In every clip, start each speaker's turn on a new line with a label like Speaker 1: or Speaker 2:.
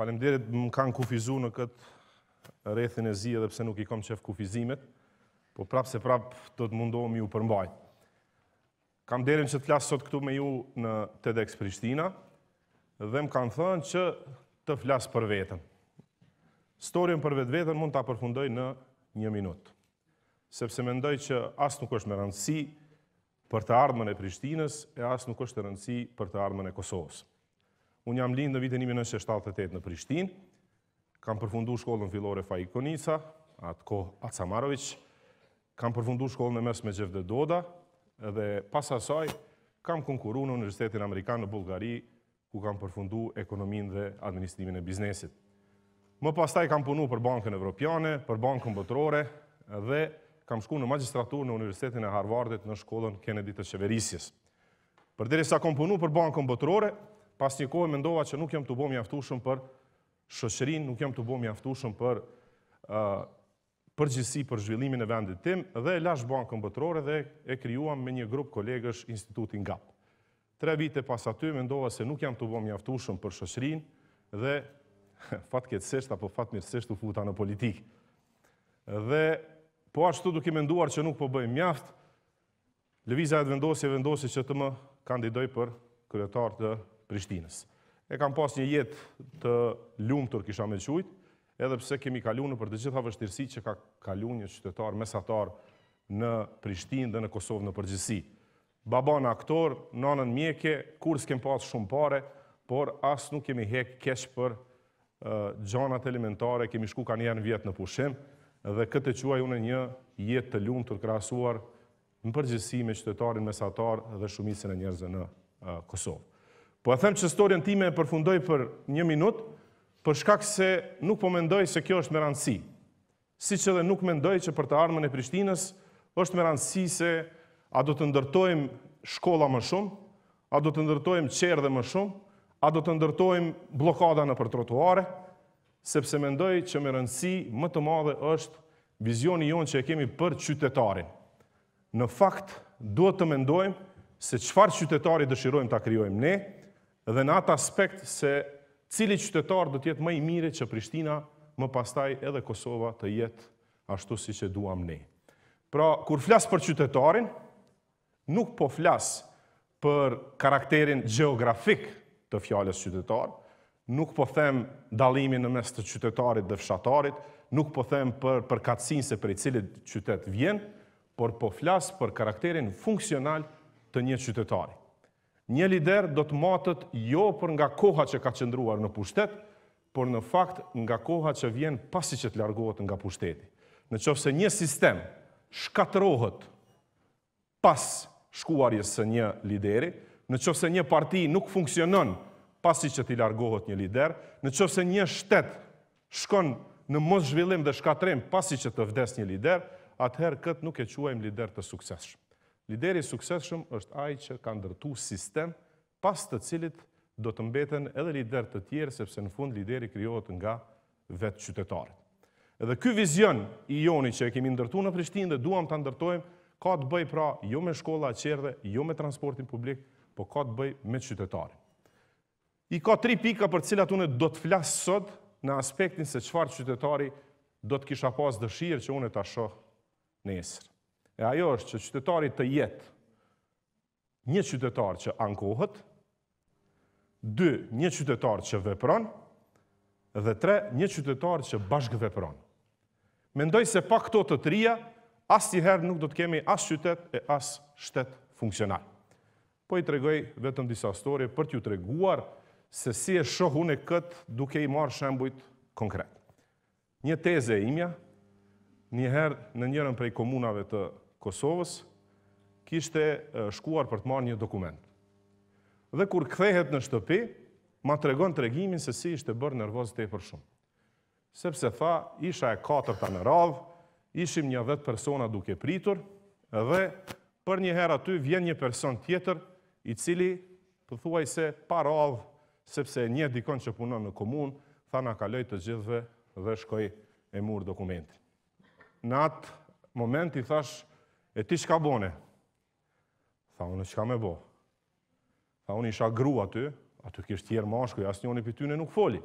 Speaker 1: Falemderit më kanë kufizu në këtë rethin e zi edhe pse nuk i kom qef kufizimet, po prap se prap do të mundohem ju përmbaj. Kam derin që të flasë sot këtu me ju në TEDx Prishtina dhe më kanë thënë që të flasë për vetën. Storjen për vetë vetën mund të apërfundoj në një minutë, sepse mendoj që asë nuk është me rëndësi për të ardhmen e Prishtinës e asë nuk është të rëndësi për të ardhmen e Kosovës. Unë jam linë në vitën 1978 në Prishtin, kam përfundu shkollën fillore Fajik Konica, atë ko Atsamaroviç, kam përfundu shkollën e mes me Gjevde Doda, dhe pas asaj kam konkuru në Universitetin Amerikan në Bulgari, ku kam përfundu ekonomin dhe administrimin e biznesit. Më pas taj kam punu për Bankën Evropiane, për Bankën Bëtërore, dhe kam shku në magistratur në Universitetin e Harvardit në shkollën Kennedy të Qeverisjes. Për diri sa kam punu për Bankën Bëtërore, pas një kohë mendova që nuk jam të bom jaftushëm për shoqërinë, nuk jam të bom jaftushëm për uh, përgjësi për zhvillimin e vendit tim, dhe e lash bankën bëtërore dhe e kryuam me një grup kolegësh institutin GAP. Tre vite pas aty, mendova se nuk jam të bom jaftushëm për shoqërinë dhe fatkecësht apo fatmirësisht u futa në politikë. Dhe po ashtu duke nduar që nuk po bëjmë mjaft, Lëviza e vendosje vendosi e vendosi që të më kandidoj për kryetar të Prishtinës. E kam pas një jetë të lumëtur kisha me qujtë, edhe pse kemi kalunë për të gjitha vështirësi që ka kalunë një qytetar mesatar në Prishtinë dhe në Kosovë në përgjithsi. Baba në aktor, nanën mjeke, kur s'kem pas shumë pare, por asë nuk kemi hek kesh për gjanat elementare, kemi shku ka njerë në vjetë në pushim, dhe këtë quaj unë një jetë të lumë të krasuar në përgjithsi me qytetarin mesatar dhe shumisën e njerëzë në Kosovë. Po e them që storjen time e përfundoj për një minut, për shkak se nuk po mendoj se kjo është me rëndësi. Si që dhe nuk mendoj që për të armën e Prishtinës është me rëndësi se a do të ndërtojmë shkolla më shumë, a do të ndërtojmë qerë dhe më shumë, a do të ndërtojmë blokada në për trotuare, sepse mendoj që me rëndësi më të madhe është vizioni jonë që e kemi për qytetarin. Në fakt, duhet të mendojmë se qëfar qytetari dëshirojmë të kryojmë ne, dhe në atë aspekt se cili qytetar do të jetë më i mirë që Prishtina më pastaj edhe Kosova të jetë ashtu si që duam ne. Pra, kur flas për qytetarin, nuk po flas për karakterin gjeografik të fjalës qytetar, nuk po them dallimin në mes të qytetarit dhe fshatarit, nuk po them për përkatësinë se për i cili qytet vjen, por po flas për karakterin funksional të një qytetari. Një lider do të matët jo për nga koha që ka qëndruar në pushtet, por në fakt nga koha që vjen pasi që të largohet nga pushteti. Në qofë se një sistem shkatrohet pas shkuarjes së një lideri, në qofë se një parti nuk funksionon pasi që të largohet një lider, në qofë se një shtet shkon në mos zhvillim dhe shkatrim pasi që të vdes një lider, atëherë këtë nuk e quajmë lider të sukseshme. Lideri sukseshëm është ai që ka ndërtu sistem pas të cilit do të mbeten edhe lider të tjerë, sepse në fund lideri kriot nga vetë qytetarët. Edhe ky vizion i joni që e kemi ndërtu në Prishtinë dhe duham të ndërtojmë, ka të bëj pra jo me shkolla a jo me transportin publik, po ka të bëj me qytetarë. I ka tri pika për cilat une do të flasë sot në aspektin se qfar qytetari do të kisha pas dëshirë që une të asho në esërë. E ajo është që qytetarit të jetë një qytetar që ankohët, dy një qytetar që vepron, dhe tre një qytetar që bashkë vepron. Mendoj se pa këto të trija, as herë nuk do të kemi as qytet e as shtet funksional. Po i tregoj vetëm disa storje për t'ju treguar se si e shohun e këtë duke i marë shembujt konkret. Një teze e imja, Njëherë në njërën prej komunave të Kosovës, kishte shkuar për të marrë një dokument. Dhe kur kthehet në shtëpi, ma të regon të regimin se si ishte bërë nervozit e për shumë. Sepse tha, isha e ta në radhë, ishim një vetë persona duke pritur, dhe për një herë aty vjen një person tjetër, i cili përthuaj se pa radhë, sepse një dikon që punon në komunë, tha në kaloj të gjithve dhe shkoj e murë dokumentin. Në atë moment i thashë, e ti shka bone? Tha unë, shka me bo? Tha unë isha gru aty, aty kështë tjerë mashkuj, asë njoni për ty në nuk foli.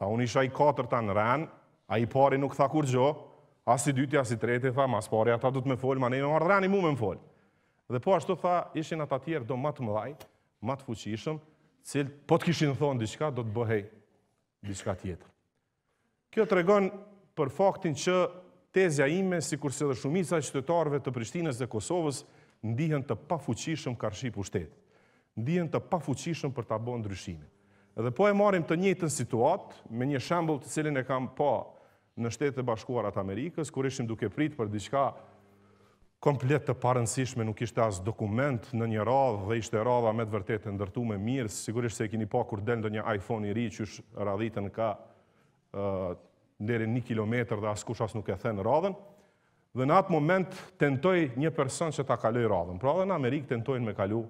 Speaker 1: Tha unë isha i katër ta në ren, a i pari nuk tha kur gjo, asë i dyti, asë i treti, tha, mas pari ata du të me foli, ma ne me marrë i mu me më foli. Dhe po ashtu tha, ishin ata tjerë do matë mëdhaj, matë fuqishëm, cilë po të kishin thonë diqka, do të bëhej diqka tjetër. Kjo të regon për faktin që tezja ime, si kurse dhe shumica e qytetarve të Prishtinës dhe Kosovës, ndihën të pa fuqishëm ka rëshi shtetë. Ndihën të pa fuqishëm për të abo ndryshime. Edhe po e marim të njëtën situatë, me një shambull të cilin e kam pa në shtetë të bashkuarat Amerikës, kur ishim duke prit për diqka komplet të parënsishme, nuk ishte as dokument në një radhë dhe ishte radha me të vërtet e ndërtu me mirës, sigurisht se e kini pa kur del në një iPhone i ri që radhitën ka deri në 1 kilometër dhe askush as nuk e the në radhën. Dhe në atë moment tentoi një person që ta kaloi radhën. Pra edhe në Amerikë tentojnë me kalu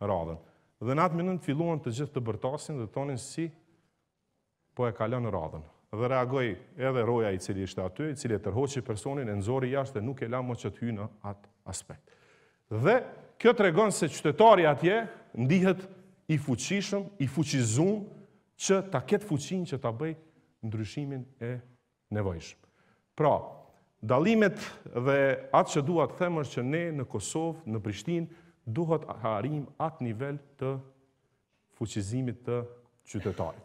Speaker 1: radhën. Dhe në atë moment filluan të gjithë të bërtasin dhe thonin si po e kalon radhën. Dhe reagoi edhe roja i cili ishte aty, i cili e tërhoqi personin, e nxori jashtë dhe nuk e la më që të në atë aspekt. Dhe kjo tregon se qytetari atje ndihet i fuqishëm, i fuqizuar që ta ketë fuqinë që ta bëjë ndryshimin e nevojshëm. Pra, dalimet dhe atë që të them është që ne në Kosovë, në Prishtinë duhet harim atë nivel të fuqizimit të qytetarit.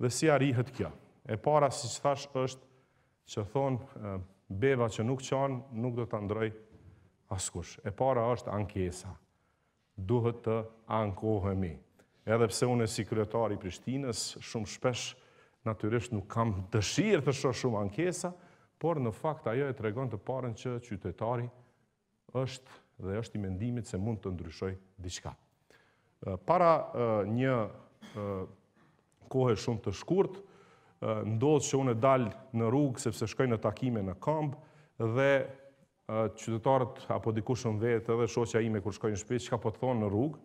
Speaker 1: Dhe si arrihet kjo? E para si që thash është që thonë beva që nuk qanë, nuk do të ndroj askush. E para është ankesa. Duhet të ankohemi. Edhe pse unë si kryetari Prishtinës, shumë shpesh natyrisht nuk kam dëshirë të shoh shumë ankesa, por në fakt ajo e tregon të parën që qytetari është dhe është i mendimit se mund të ndryshoj diçka. Para një kohë shumë të shkurt, ndodhë që unë e dalë në rrugë sepse shkoj në takime në kambë dhe qytetarët apo dikushën vetë edhe shoqja ime kur shkoj në shpi, që ka po të thonë në rrugë,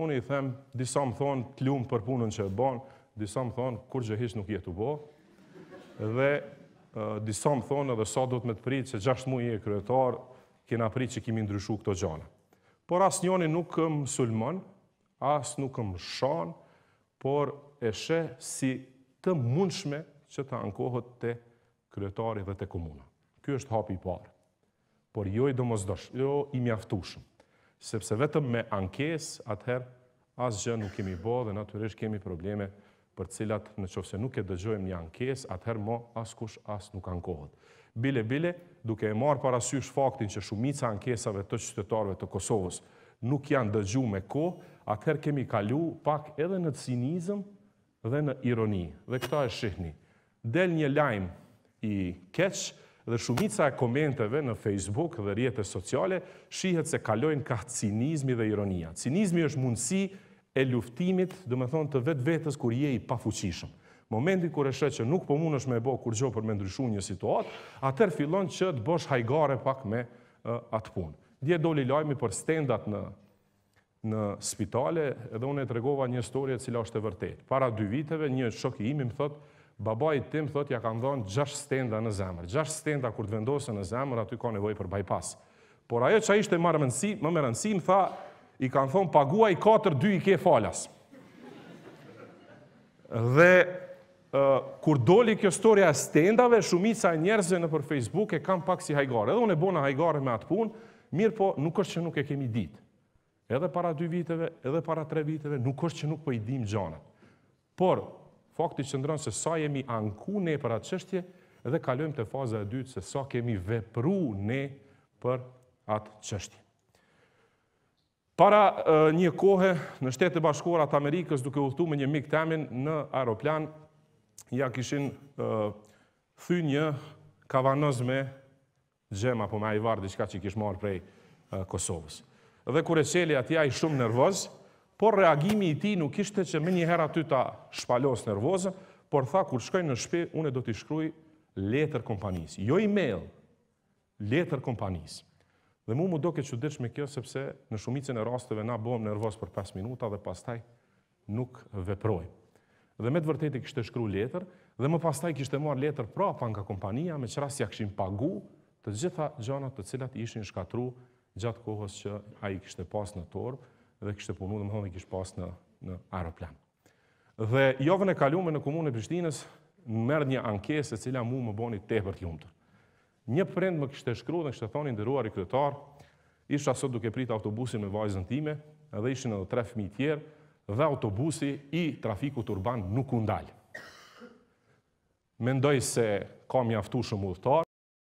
Speaker 1: unë i them, disa më thonë të lumë për punën që e banë, disa më thonë, kur gjë hishë nuk jetu bo, dhe disa më thonë, edhe sa do të me të pritë, se 6 mu e kryetar, kena pritë që kimi ndryshu këto gjana. Por asë njoni nuk këmë sulmon, asë nuk këmë shon, por e she si të mundshme që të ankohët të kryetari dhe të komuna. Kjo është hapi i parë, por jo i do jo i mjaftushëm, sepse vetëm me ankes, atëherë, asë gjë nuk kemi bo dhe naturisht kemi probleme për cilat në qofë nuk e dëgjojmë një ankes, atëherë mo askush as nuk ankohet. Bile, bile, duke e marë parasysh faktin që shumica ankesave të qytetarve të Kosovës nuk janë dëgju me ko, atëherë kemi kalu pak edhe në cinizëm dhe në ironi. Dhe këta e shihni. Del një lajmë i keq dhe shumica e komenteve në Facebook dhe rjetës sociale shihet se kalojnë ka cinizmi dhe ironia. Cinizmi është mundësi e luftimit, dhe me thonë, të vetë vetës kur je i pafuqishëm. Momentin kur e shëtë që nuk po mund është me e bo kur gjo për me ndryshu një situatë, atër fillon që të bosh hajgare pak me atë punë. Dje do li lajmi për stendat në spitale, edhe unë e të regova një storje cila është e vërtetë. Para dy viteve, një shoki imi më thotë, baba i tim thotë, ja kanë dhonë gjash stenda në zemër. Gjash stenda kur të vendose në zemër, aty ka nevoj për bypass. Por ajo që a ishte më më më më rëndësi, më tha, i kanë thonë paguaj 4-2 i ke falas. Dhe kur doli kjo storja stendave, shumica e njerëzve në për Facebook e kam pak si hajgare. Edhe unë e bona hajgare me atë punë, mirë po nuk është që nuk e kemi ditë. Edhe para 2 viteve, edhe para 3 viteve, nuk është që nuk po i dim gjanët. Por, fakti që ndronë se sa jemi anku ne për atë qështje, edhe kalujem të faza e dytë se sa kemi vepru ne për atë qështje. Para një kohë në shtetë të bashkuarat Amerikës duke uhtu me një mik të në aeroplan, ja kishin thy një kavanoz me gjema, po me a i vardi që i kishë marë prej Kosovës. Dhe kure qeli ati a i shumë nervoz, por reagimi i ti nuk ishte që me një hera ty ta shpalos nervozën, por tha kur shkoj në shpe, unë do t'i shkruj letër kompanisë. Jo e-mail, letër kompanisë. Dhe mu mu do këtë dërsh me kjo, sepse në shumicin e rasteve na bëhem nervos për 5 minuta dhe pastaj nuk veprojmë. Dhe me të vërtetë kishte shkru letër, dhe më pastaj kishte marrë letër prapa nga kompania me qëra si ja pagu të gjitha gjanat të cilat ishin shkatru gjatë kohës që a i kishte pas në torë dhe kishte punu dhe më thonë i kishte pas në, në aeroplan. Dhe jovën e kalume në komunë e Prishtines më mërë një ankesë e cila mu më boni tepër të Një prind më kishte shkruar dhe kishte thonë nderuar i kryetar, isha sot duke prit autobusin me vajzën time, edhe ishin edhe tre fëmijë tjerë dhe autobusi i trafikut urban nuk u ndal. Mendoj se kam jaftu shumë udhëtar